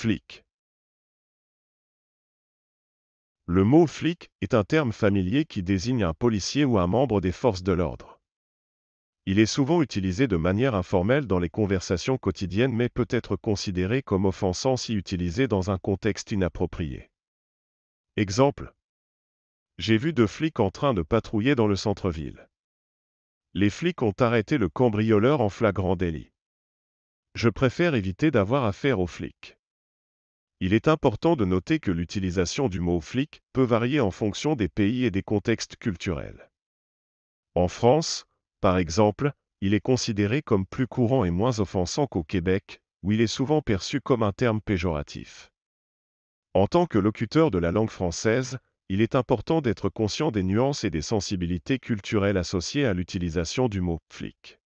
Flic. Le mot flic est un terme familier qui désigne un policier ou un membre des forces de l'ordre. Il est souvent utilisé de manière informelle dans les conversations quotidiennes mais peut être considéré comme offensant si utilisé dans un contexte inapproprié. Exemple. J'ai vu deux flics en train de patrouiller dans le centre-ville. Les flics ont arrêté le cambrioleur en flagrant délit. Je préfère éviter d'avoir affaire aux flics. Il est important de noter que l'utilisation du mot flic peut varier en fonction des pays et des contextes culturels. En France, par exemple, il est considéré comme plus courant et moins offensant qu'au Québec, où il est souvent perçu comme un terme péjoratif. En tant que locuteur de la langue française, il est important d'être conscient des nuances et des sensibilités culturelles associées à l'utilisation du mot flic.